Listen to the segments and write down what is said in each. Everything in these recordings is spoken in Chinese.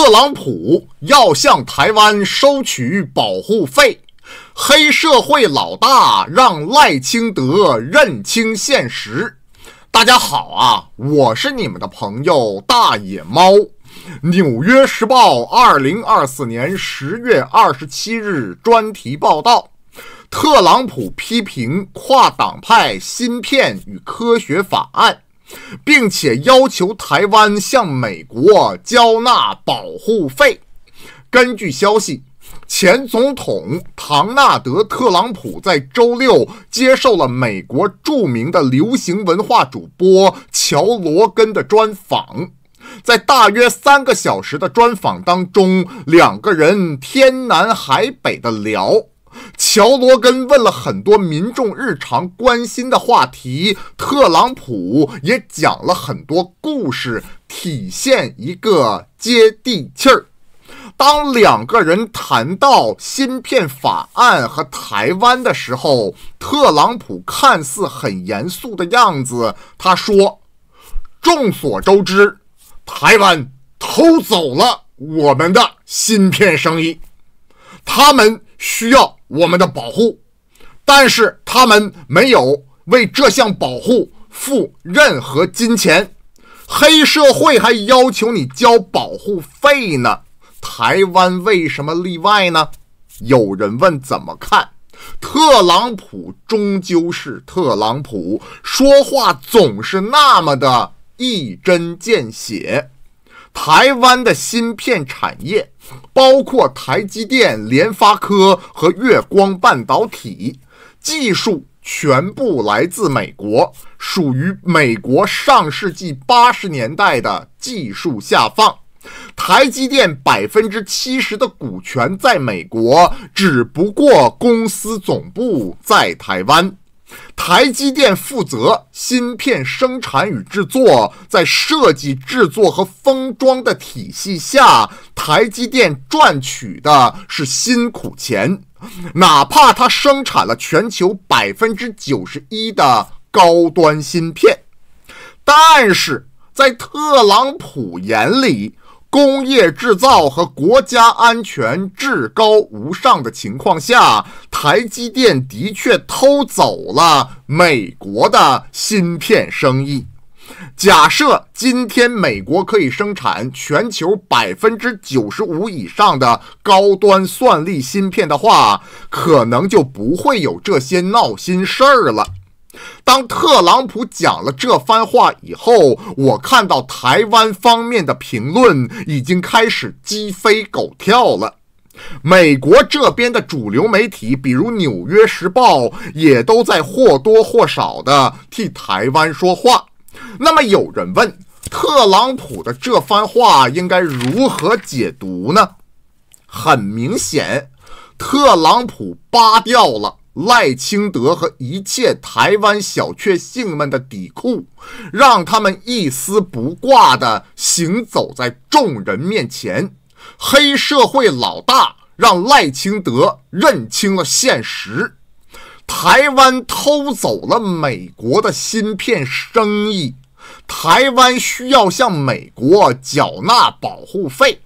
特朗普要向台湾收取保护费，黑社会老大让赖清德认清现实。大家好啊，我是你们的朋友大野猫。《纽约时报》二零二四年十月二十七日专题报道：特朗普批评跨党派芯片与科学法案。并且要求台湾向美国交纳保护费。根据消息，前总统唐纳德·特朗普在周六接受了美国著名的流行文化主播乔·罗根的专访。在大约三个小时的专访当中，两个人天南海北的聊。乔·罗根问了很多民众日常关心的话题，特朗普也讲了很多故事，体现一个接地气儿。当两个人谈到芯片法案和台湾的时候，特朗普看似很严肃的样子，他说：“众所周知，台湾偷走了我们的芯片生意，他们需要。”我们的保护，但是他们没有为这项保护付任何金钱。黑社会还要求你交保护费呢。台湾为什么例外呢？有人问怎么看？特朗普终究是特朗普，说话总是那么的一针见血。台湾的芯片产业，包括台积电、联发科和月光半导体，技术全部来自美国，属于美国上世纪八十年代的技术下放。台积电百分之七十的股权在美国，只不过公司总部在台湾。台积电负责芯片生产与制作，在设计、制作和封装的体系下，台积电赚取的是辛苦钱，哪怕它生产了全球百分之九十一的高端芯片，但是在特朗普眼里。工业制造和国家安全至高无上的情况下，台积电的确偷走了美国的芯片生意。假设今天美国可以生产全球百分之九十五以上的高端算力芯片的话，可能就不会有这些闹心事儿了。当特朗普讲了这番话以后，我看到台湾方面的评论已经开始鸡飞狗跳了。美国这边的主流媒体，比如《纽约时报》，也都在或多或少的替台湾说话。那么，有人问，特朗普的这番话应该如何解读呢？很明显，特朗普扒掉了。赖清德和一切台湾小确幸们的底裤，让他们一丝不挂地行走在众人面前。黑社会老大让赖清德认清了现实：台湾偷走了美国的芯片生意，台湾需要向美国缴纳保护费。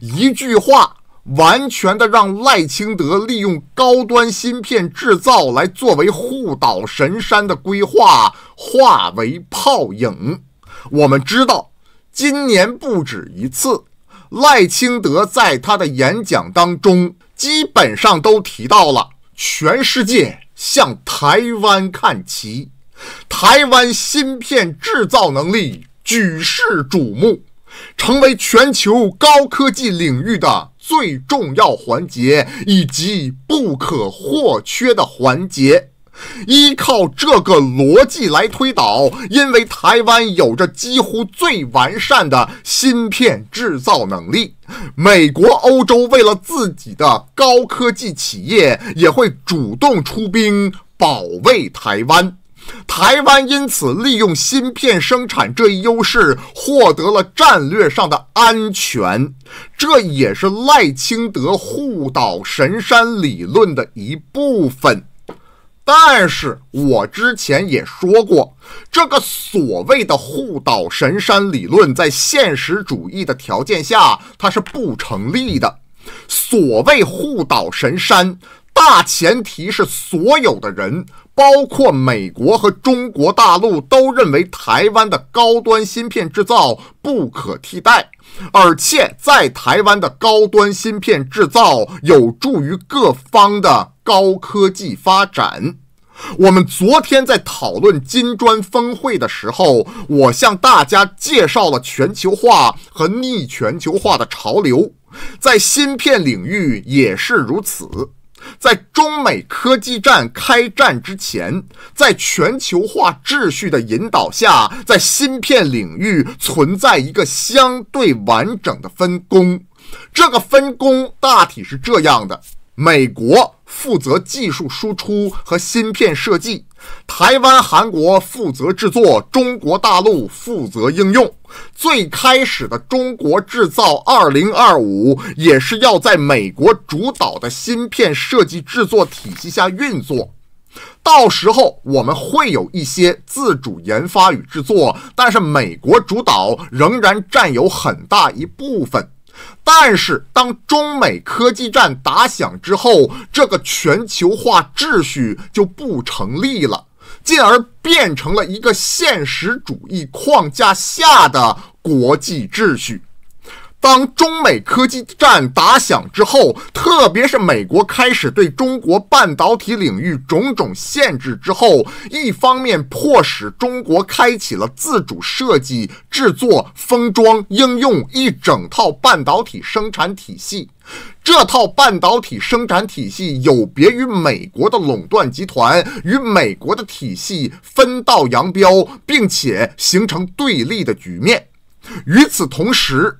一句话。完全的让赖清德利用高端芯片制造来作为护岛神山的规划化为泡影。我们知道，今年不止一次，赖清德在他的演讲当中，基本上都提到了全世界向台湾看齐，台湾芯片制造能力举世瞩目，成为全球高科技领域的。最重要环节以及不可或缺的环节，依靠这个逻辑来推导，因为台湾有着几乎最完善的芯片制造能力，美国、欧洲为了自己的高科技企业，也会主动出兵保卫台湾。台湾因此利用芯片生产这一优势，获得了战略上的安全，这也是赖清德“护岛神山”理论的一部分。但是我之前也说过，这个所谓的“护岛神山”理论，在现实主义的条件下，它是不成立的。所谓“护岛神山”。大前提是，所有的人，包括美国和中国大陆，都认为台湾的高端芯片制造不可替代，而且在台湾的高端芯片制造有助于各方的高科技发展。我们昨天在讨论金砖峰会的时候，我向大家介绍了全球化和逆全球化的潮流，在芯片领域也是如此。在中美科技战开战之前，在全球化秩序的引导下，在芯片领域存在一个相对完整的分工。这个分工大体是这样的：美国。负责技术输出和芯片设计，台湾、韩国负责制作，中国大陆负责应用。最开始的“中国制造 2025” 也是要在美国主导的芯片设计制作体系下运作。到时候我们会有一些自主研发与制作，但是美国主导仍然占有很大一部分。但是，当中美科技战打响之后，这个全球化秩序就不成立了，进而变成了一个现实主义框架下的国际秩序。当中美科技战打响之后，特别是美国开始对中国半导体领域种种限制之后，一方面迫使中国开启了自主设计、制作、封装、应用一整套半导体生产体系。这套半导体生产体系有别于美国的垄断集团，与美国的体系分道扬镳，并且形成对立的局面。与此同时，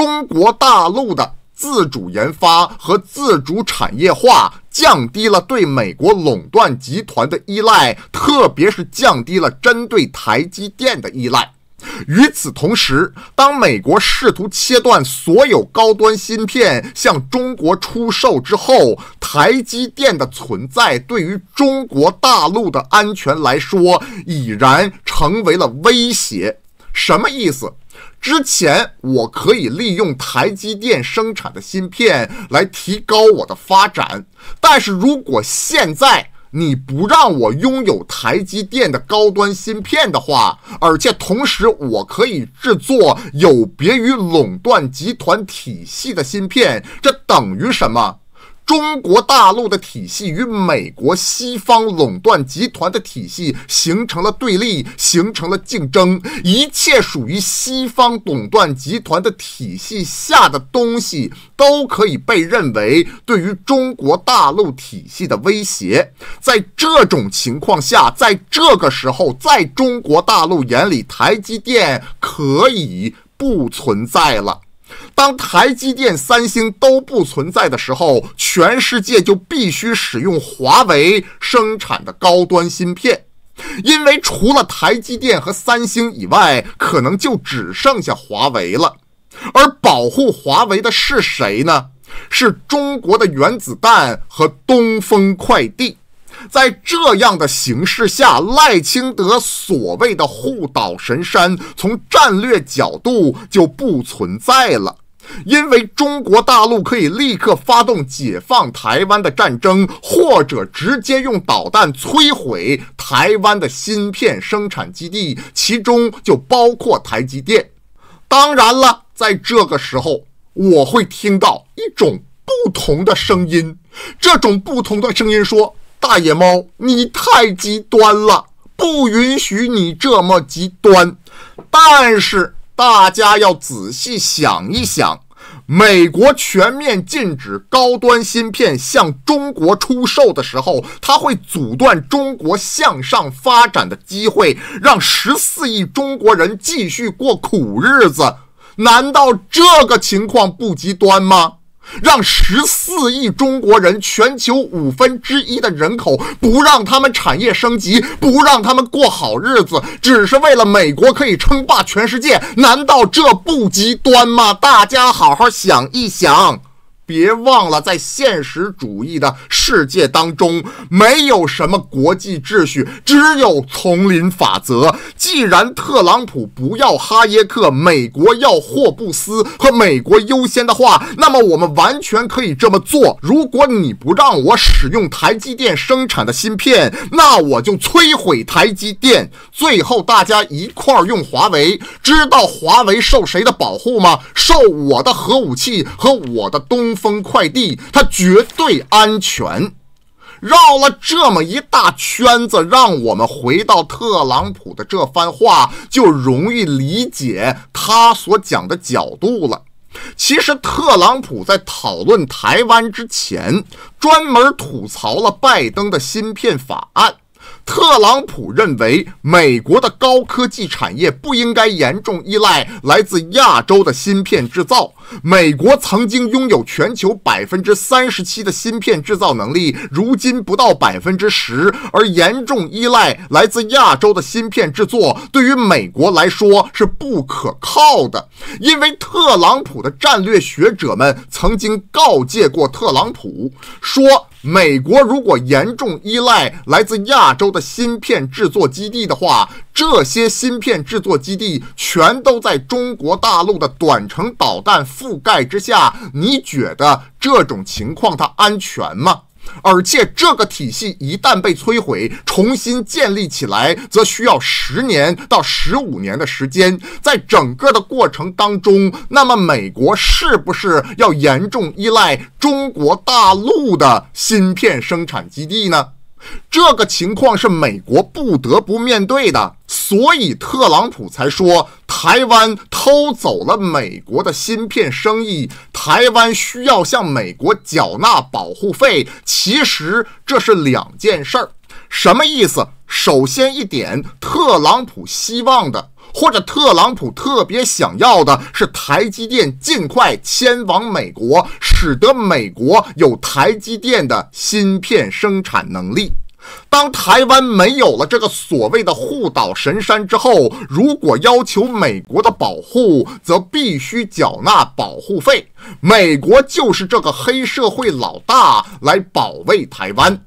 中国大陆的自主研发和自主产业化降低了对美国垄断集团的依赖，特别是降低了针对台积电的依赖。与此同时，当美国试图切断所有高端芯片向中国出售之后，台积电的存在对于中国大陆的安全来说已然成为了威胁。什么意思？之前我可以利用台积电生产的芯片来提高我的发展，但是如果现在你不让我拥有台积电的高端芯片的话，而且同时我可以制作有别于垄断集团体系的芯片，这等于什么？中国大陆的体系与美国西方垄断集团的体系形成了对立，形成了竞争。一切属于西方垄断集团的体系下的东西，都可以被认为对于中国大陆体系的威胁。在这种情况下，在这个时候，在中国大陆眼里，台积电可以不存在了。当台积电、三星都不存在的时候，全世界就必须使用华为生产的高端芯片，因为除了台积电和三星以外，可能就只剩下华为了。而保护华为的是谁呢？是中国的原子弹和东风快递。在这样的形势下，赖清德所谓的“护岛神山”从战略角度就不存在了，因为中国大陆可以立刻发动解放台湾的战争，或者直接用导弹摧毁台湾的芯片生产基地，其中就包括台积电。当然了，在这个时候，我会听到一种不同的声音，这种不同的声音说。大野猫，你太极端了，不允许你这么极端。但是大家要仔细想一想，美国全面禁止高端芯片向中国出售的时候，它会阻断中国向上发展的机会，让十四亿中国人继续过苦日子。难道这个情况不极端吗？让十四亿中国人，全球五分之一的人口，不让他们产业升级，不让他们过好日子，只是为了美国可以称霸全世界，难道这不极端吗？大家好好想一想。别忘了，在现实主义的世界当中，没有什么国际秩序，只有丛林法则。既然特朗普不要哈耶克，美国要霍布斯和美国优先的话，那么我们完全可以这么做。如果你不让我使用台积电生产的芯片，那我就摧毁台积电。最后，大家一块儿用华为。知道华为受谁的保护吗？受我的核武器和我的东。封快递，它绝对安全。绕了这么一大圈子，让我们回到特朗普的这番话，就容易理解他所讲的角度了。其实，特朗普在讨论台湾之前，专门吐槽了拜登的芯片法案。特朗普认为，美国的高科技产业不应该严重依赖来自亚洲的芯片制造。美国曾经拥有全球百分之三十七的芯片制造能力，如今不到百分之十，而严重依赖来自亚洲的芯片制作，对于美国来说是不可靠的。因为特朗普的战略学者们曾经告诫过特朗普说。美国如果严重依赖来自亚洲的芯片制作基地的话，这些芯片制作基地全都在中国大陆的短程导弹覆盖之下。你觉得这种情况它安全吗？而且这个体系一旦被摧毁，重新建立起来，则需要十年到十五年的时间。在整个的过程当中，那么美国是不是要严重依赖中国大陆的芯片生产基地呢？这个情况是美国不得不面对的，所以特朗普才说台湾偷走了美国的芯片生意，台湾需要向美国缴纳保护费。其实这是两件事儿，什么意思？首先一点，特朗普希望的。或者特朗普特别想要的是台积电尽快迁往美国，使得美国有台积电的芯片生产能力。当台湾没有了这个所谓的护岛神山之后，如果要求美国的保护，则必须缴纳保护费。美国就是这个黑社会老大来保卫台湾，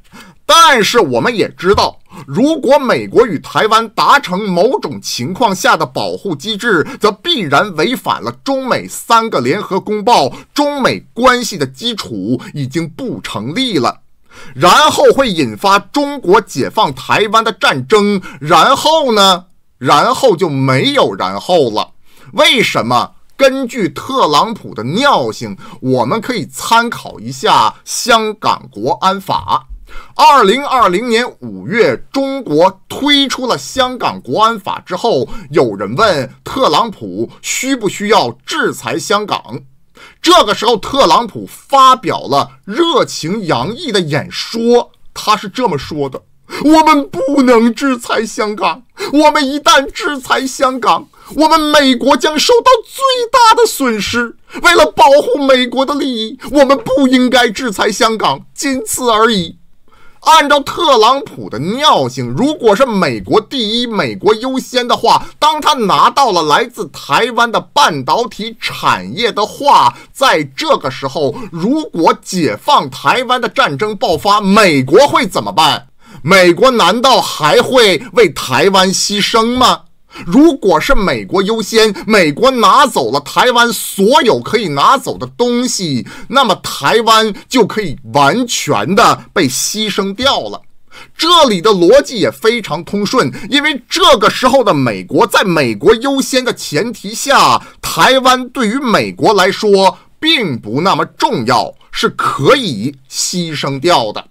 但是我们也知道。如果美国与台湾达成某种情况下的保护机制，则必然违反了中美三个联合公报。中美关系的基础已经不成立了，然后会引发中国解放台湾的战争，然后呢？然后就没有然后了。为什么？根据特朗普的尿性，我们可以参考一下香港国安法。二零二零年五月，中国推出了香港国安法之后，有人问特朗普需不需要制裁香港。这个时候，特朗普发表了热情洋溢的演说，他是这么说的：“我们不能制裁香港，我们一旦制裁香港，我们美国将受到最大的损失。为了保护美国的利益，我们不应该制裁香港，仅此而已。”按照特朗普的尿性，如果是美国第一、美国优先的话，当他拿到了来自台湾的半导体产业的话，在这个时候，如果解放台湾的战争爆发，美国会怎么办？美国难道还会为台湾牺牲吗？如果是美国优先，美国拿走了台湾所有可以拿走的东西，那么台湾就可以完全的被牺牲掉了。这里的逻辑也非常通顺，因为这个时候的美国，在美国优先的前提下，台湾对于美国来说并不那么重要，是可以牺牲掉的。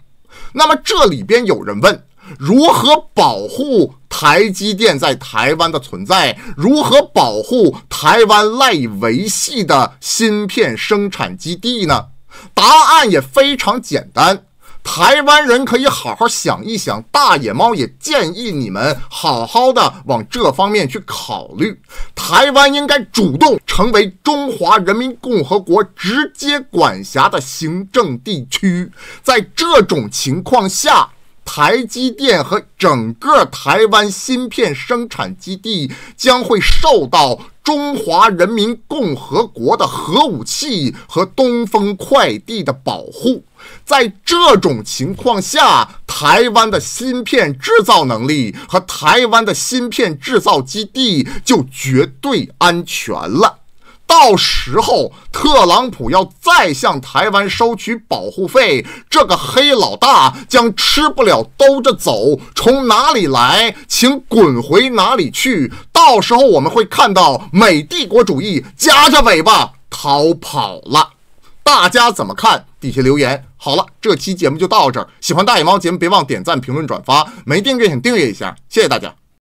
那么这里边有人问，如何保护？台积电在台湾的存在，如何保护台湾赖以维系的芯片生产基地呢？答案也非常简单，台湾人可以好好想一想。大野猫也建议你们好好的往这方面去考虑。台湾应该主动成为中华人民共和国直接管辖的行政地区，在这种情况下。台积电和整个台湾芯片生产基地将会受到中华人民共和国的核武器和东风快递的保护。在这种情况下，台湾的芯片制造能力和台湾的芯片制造基地就绝对安全了。到时候，特朗普要再向台湾收取保护费，这个黑老大将吃不了兜着走。从哪里来，请滚回哪里去。到时候我们会看到美帝国主义夹着尾巴逃跑了。大家怎么看？底下留言。好了，这期节目就到这儿。喜欢大野猫节目，别忘点赞、评论、转发。没订阅请订阅一下。谢谢大家。